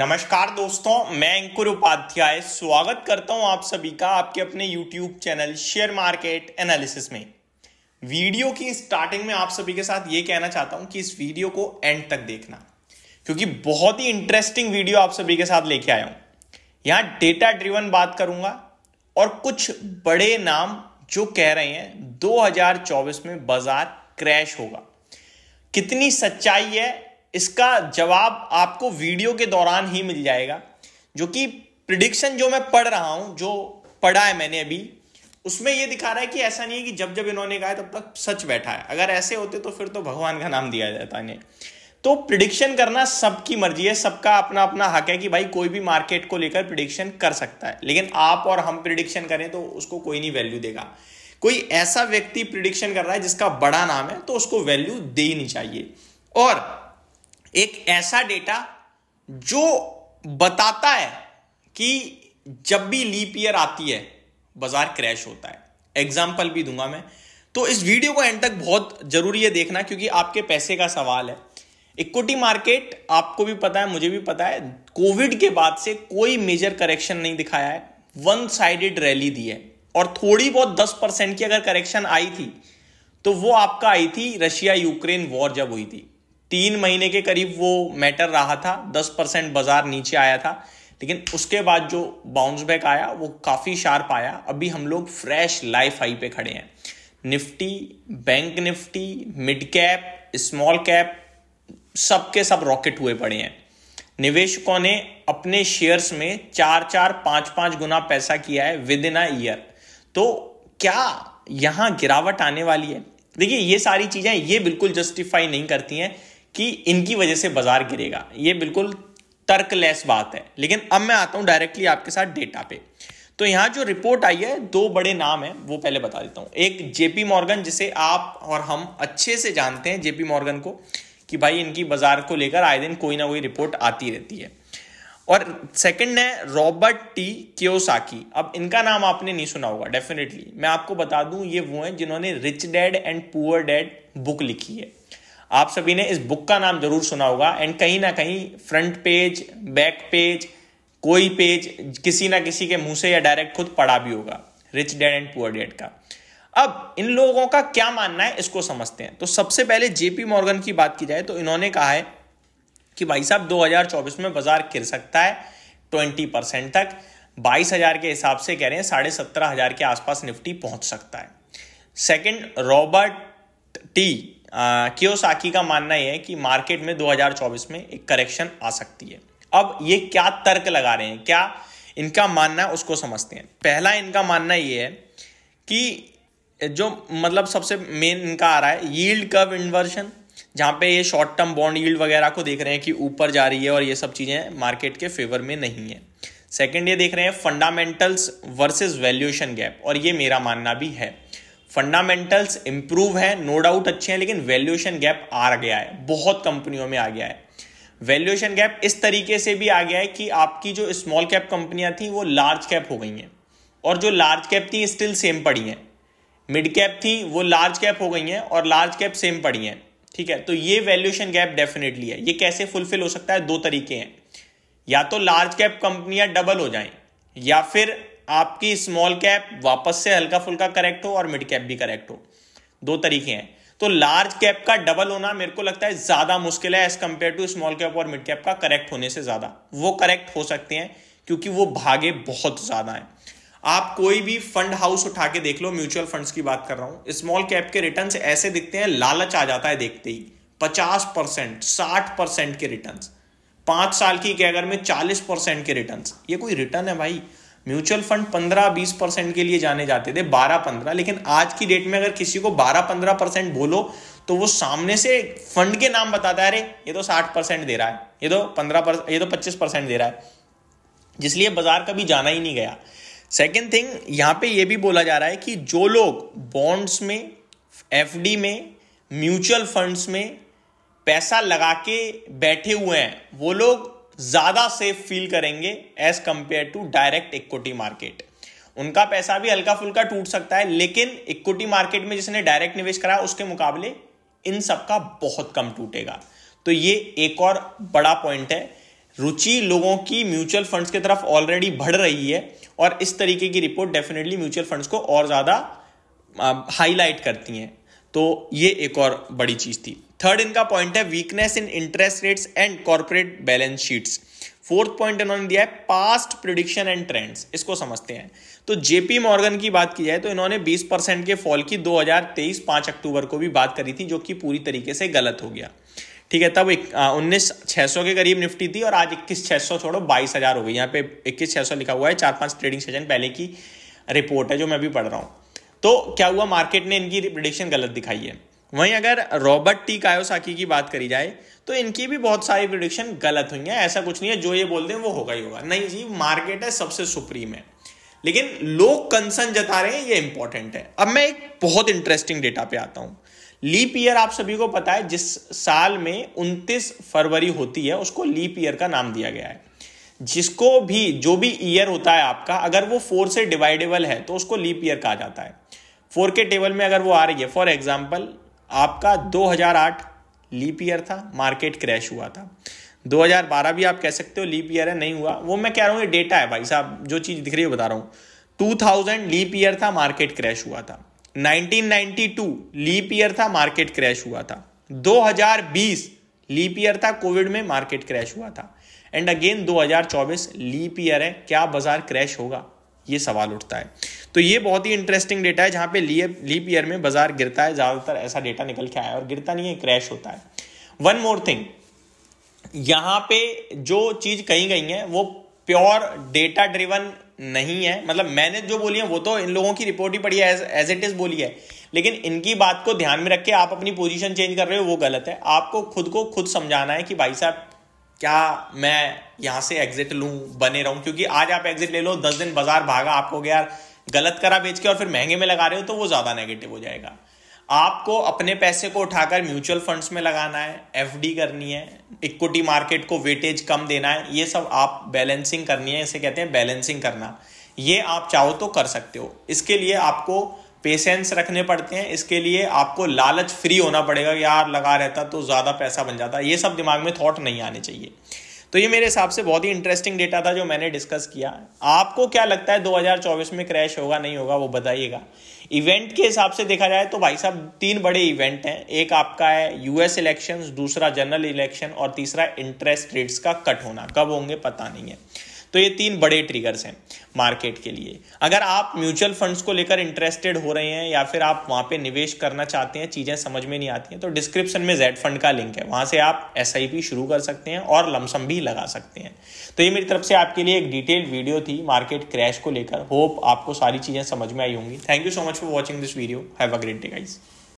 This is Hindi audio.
नमस्कार दोस्तों मैं अंकुर उपाध्याय स्वागत करता हूं आप सभी का आपके अपने YouTube channel share market analysis में वीडियो की स्टार्टिंग में आप सभी के साथ ये कहना चाहता हूं कि इस वीडियो को एंड तक देखना क्योंकि बहुत ही इंटरेस्टिंग वीडियो आप सभी के साथ लेके आया हूं यहां डेटा ड्रिवन बात करूंगा और कुछ बड़े नाम जो कह रहे हैं 2024 में बाजार क्रैश होगा कितनी सच्चाई है इसका जवाब आपको वीडियो के दौरान ही मिल जाएगा जो कि प्रिडिक्शन जो मैं पढ़ रहा हूं जो पढ़ा है मैंने अभी उसमें यह दिखा रहा है कि ऐसा नहीं है कि जब जब इन्होंने कहा तब तक सच बैठा है अगर ऐसे होते तो फिर तो भगवान का नाम दिया जाता इन्हें तो प्रिडिक्शन करना सबकी मर्जी है सबका अपना अपना हक है कि भाई कोई भी मार्केट को लेकर प्रिडिक्शन कर सकता है लेकिन आप और हम प्रिडिक्शन करें तो उसको कोई नहीं वैल्यू देगा कोई ऐसा व्यक्ति प्रिडिक्शन कर रहा है जिसका बड़ा नाम है तो उसको वैल्यू देनी चाहिए और एक ऐसा डेटा जो बताता है कि जब भी लीप ईयर आती है बाजार क्रैश होता है एग्जाम्पल भी दूंगा मैं तो इस वीडियो को एंड तक बहुत जरूरी है देखना क्योंकि आपके पैसे का सवाल है इक्विटी मार्केट आपको भी पता है मुझे भी पता है कोविड के बाद से कोई मेजर करेक्शन नहीं दिखाया है वन साइडेड रैली दी है और थोड़ी बहुत दस परसेंट की अगर करेक्शन आई थी तो वो आपका आई थी रशिया यूक्रेन वॉर जब हुई थी तीन महीने के करीब वो मैटर रहा था दस परसेंट बाजार नीचे आया था लेकिन उसके बाद जो बाउंस बैक आया वो काफ़ी शार्प आया अभी हम लोग फ्रेश लाइफ हाई पे खड़े हैं Nifty bank Nifty mid cap small cap सब के सब रॉकेट हुए पड़े हैं निवेशकों ने अपने शेयर्स में चार चार पांच पांच गुना पैसा किया है विद इन अ ईयर तो क्या यहां गिरावट आने वाली है देखिए ये सारी चीज़ें ये बिल्कुल जस्टिफाई नहीं करती हैं कि इनकी वजह से बाजार गिरेगा ये बिल्कुल तर्कलेस बात है लेकिन अब मैं आता हूं डायरेक्टली आपके साथ डेटा पे तो यहां जो रिपोर्ट आई है दो बड़े नाम है वो पहले बता देता हूं एक जेपी मॉर्गन जिसे आप और हम अच्छे से जानते हैं जेपी मॉर्गन को कि भाई इनकी बाजार को लेकर आए दिन कोई ना कोई रिपोर्ट आती रहती है और सेकंड है रॉबर्ट टी क्योसाकी अब इनका नाम आपने नहीं सुना होगा डेफिनेटली मैं आपको बता दूं ये वो हैं जिन्होंने rich dad and poor dad book लिखी है आप सभी ने इस बुक का नाम जरूर सुना होगा एंड कहीं ना कहीं फ्रंट पेज बैक पेज कोई पेज किसी ना किसी के मुंह से या डायरेक्ट खुद पढ़ा भी होगा rich dad and poor dad का अब इन लोगों का क्या मानना है इसको समझते हैं तो सबसे पहले जेपी मॉर्गन की बात की जाए तो इन्होंने कहा है कि भाई साहब 2024 में बाजार गिर सकता है 20 परसेंट तक बाईस हजार के हिसाब से कह रहे हैं साढ़े सत्रह हजार के आसपास निफ्टी पहुंच सकता है सेकंड रॉबर्ट टी कियोसाकी का मानना यह है कि मार्केट में 2024 में एक करेक्शन आ सकती है अब ये क्या तर्क लगा रहे हैं क्या इनका मानना है उसको समझते हैं पहला इनका मानना ये है कि जो मतलब सबसे मेन इनका आ रहा है यील्ड कर्व इन्वर्शन जहाँ पे ये शॉर्ट टर्म बॉन्ड यील्ड वगैरह को देख रहे हैं कि ऊपर जा रही है और ये सब चीज़ें मार्केट के फेवर में नहीं है सेकंड ये देख रहे हैं फंडामेंटल्स वर्सेस वैल्यूएशन गैप और ये मेरा मानना भी है फंडामेंटल्स इंप्रूव है नो डाउट अच्छे हैं लेकिन वैल्यूएशन गैप आ गया है बहुत कंपनियों में आ गया है वैल्यूएशन गैप इस तरीके से भी आ गया है कि आपकी जो स्मॉल कैप कंपनियां थी वो लार्ज कैप हो गई हैं और जो लार्ज कैप थी स्टिल सेम पड़ी हैं मिड कैप थी वो लार्ज कैप हो गई हैं और लार्ज कैप सेम पड़ी हैं ठीक है तो ये वैल्यूएशन गैप डेफिनेटली है ये कैसे फुलफिल हो सकता है दो तरीके हैं या तो लार्ज कैप कंपनियां डबल हो जाएं या फिर आपकी स्मॉल कैप वापस से हल्का फुल्का करेक्ट हो और मिड कैप भी करेक्ट हो दो तरीके हैं तो लार्ज कैप का डबल होना मेरे को लगता है ज्यादा मुश्किल है as compare to small cap और मिड कैप का करेक्ट होने से ज्यादा वो करेक्ट हो सकते हैं क्योंकि वो भागे बहुत ज्यादा हैं आप कोई भी फंड हाउस उठा के देख लो म्यूचुअल फंड्स की बात कर रहा हूं स्मॉल कैप के रिटर्न ऐसे दिखते हैं लालच आ जाता है देखते ही पचास परसेंट साठ परसेंट के रिटर्न पांच साल की अगर में चालीस परसेंट के रिटर्न ये कोई रिटर्न है भाई म्यूचुअल फंड 15-20 परसेंट के लिए जाने जाते थे 12-15 लेकिन आज की डेट में अगर किसी को 12-15 परसेंट बोलो तो वो सामने से फंड के नाम बताता है अरे ये तो 60 परसेंट दे रहा है ये तो 15 परसेंट ये तो 25 परसेंट दे रहा है जिसलिए बाजार कभी जाना ही नहीं गया सेकेंड थिंग यहाँ पे ये भी बोला जा रहा है कि जो लोग बॉन्ड्स में एफ में म्यूचुअल फंड्स में पैसा लगा के बैठे हुए हैं वो लोग ज़्यादा सेफ फील करेंगे as compare to direct equity market उनका पैसा भी हल्का फुल्का टूट सकता है लेकिन इक्विटी मार्केट में जिसने डायरेक्ट निवेश कराया उसके मुकाबले इन सबका बहुत कम टूटेगा तो ये एक और बड़ा पॉइंट है रुचि लोगों की म्यूचुअल फंड्स की तरफ ऑलरेडी बढ़ रही है और इस तरीके की रिपोर्ट डेफिनेटली म्यूचुअल फंड्स को और ज़्यादा हाईलाइट करती हैं तो ये एक और बड़ी चीज़ थी थर्ड इनका पॉइंट है weakness in interest rates and corporate balance sheets fourth point इन्होंने दिया है पास्ट प्रिडिक्शन एंड ट्रेंड्स इसको समझते हैं तो जेपी मॉर्गन की बात की जाए तो इन्होंने 20 परसेंट के फॉल की 2023 5 अक्टूबर को भी बात करी थी जो कि पूरी तरीके से गलत हो गया ठीक है तब उन्नीस छः सौ के करीब निफ्टी थी और आज इक्कीस छः सौ छोड़ो बाईस हज़ार हो गई यहाँ पे इक्कीस छः सौ लिखा हुआ है चार पांच ट्रेडिंग सेशन पहले की रिपोर्ट है जो मैं भी पढ़ रहा हूँ तो क्या हुआ मार्केट ने इनकी प्रिडिक्शन गलत दिखाई है वहीं अगर रॉबर्ट टी कायोसाकी की बात करी जाए तो इनकी भी बहुत सारी प्रिडिक्शन गलत हुई है ऐसा कुछ नहीं है जो ये बोल दें वो होगा ही होगा नहीं जी मार्केट है सबसे सुप्रीम है लेकिन लोग कंसर्न जता रहे हैं ये इंपॉर्टेंट है अब मैं एक बहुत इंटरेस्टिंग डेटा पे आता हूँ लीप ईयर आप सभी को पता है जिस साल में उनतीस फरवरी होती है उसको लीप ईयर का नाम दिया गया है जिसको भी जो भी ईयर होता है आपका अगर वो फोर से डिवाइडेबल है तो उसको लीप ईयर कहा जाता है फोर के टेबल में अगर वो आ रही है फॉर एग्जाम्पल आपका 2008 लीप ईयर था मार्केट क्रैश हुआ था 2012 भी आप कह सकते हो लीप ईयर है नहीं हुआ वो मैं कह रहा हूँ ये डेटा है भाई साहब जो चीज़ दिख रही है बता रहा हूँ 2000 लीप ईयर था मार्केट क्रैश हुआ था 1992 लीप ईयर था मार्केट क्रैश हुआ था 2020 लीप ईयर था कोविड में मार्केट क्रैश हुआ था एंड अगेन 2024 लीप ईयर है क्या बाजार क्रैश होगा ये सवाल उठता है तो ये बहुत ही इंटरेस्टिंग डेटा है जहाँ पे लीप ईयर में बाजार गिरता है ज़्यादातर ऐसा डेटा निकल के आया और गिरता नहीं है क्रैश होता है वन मोर थिंग यहाँ पे जो चीज़ कही गई है वो प्योर डेटा ड्रिवन नहीं है मतलब मैंने जो बोली है वो तो इन लोगों की रिपोर्ट ही पड़ी है एज इट इज बोली है लेकिन इनकी बात को ध्यान में रख के आप अपनी पोजीशन चेंज कर रहे हो वो गलत है आपको खुद को खुद समझाना है कि भाई साहब क्या मैं यहां से एग्जिट लू बने रहूं क्योंकि आज आप एग्जिट ले लो दस दिन बाजार भागा आपको गया यार गलत करा बेच के और फिर महंगे में लगा रहे हो तो वो ज़्यादा नेगेटिव हो जाएगा आपको अपने पैसे को उठाकर म्यूचुअल फंड्स में लगाना है एफडी करनी है इक्विटी मार्केट को वेटेज कम देना है ये सब आप बैलेंसिंग करनी है इसे कहते हैं बैलेंसिंग करना ये आप चाहो तो कर सकते हो इसके लिए आपको पेशेंस रखने पड़ते हैं इसके लिए आपको लालच फ्री होना पड़ेगा यार लगा रहता तो ज़्यादा पैसा बन जाता ये सब दिमाग में थॉट नहीं आने चाहिए तो ये मेरे हिसाब से बहुत ही इंटरेस्टिंग डेटा था जो मैंने डिस्कस किया आपको क्या लगता है 2024 में क्रैश होगा नहीं होगा वो बताइएगा इवेंट के हिसाब से देखा जाए तो भाई साहब तीन बड़े इवेंट हैं एक आपका है यूएस इलेक्शंस दूसरा जनरल इलेक्शन और तीसरा इंटरेस्ट रेट्स का कट होना कब होंगे पता नहीं है तो ये तीन बड़े ट्रिगर्स हैं मार्केट के लिए अगर आप म्यूचुअल फंड्स को लेकर इंटरेस्टेड हो रहे हैं या फिर आप वहाँ पे निवेश करना चाहते हैं चीज़ें समझ में नहीं आती हैं तो डिस्क्रिप्शन में जेड फंड का लिंक है वहाँ से आप एस शुरू कर सकते हैं और लमसम भी लगा सकते हैं तो ये मेरी तरफ से आपके लिए एक डिटेल्ड वीडियो थी मार्केट क्रैश को लेकर होप आपको सारी चीज़ें समझ में आई होंगी thank you so much for watching this video have a great day guys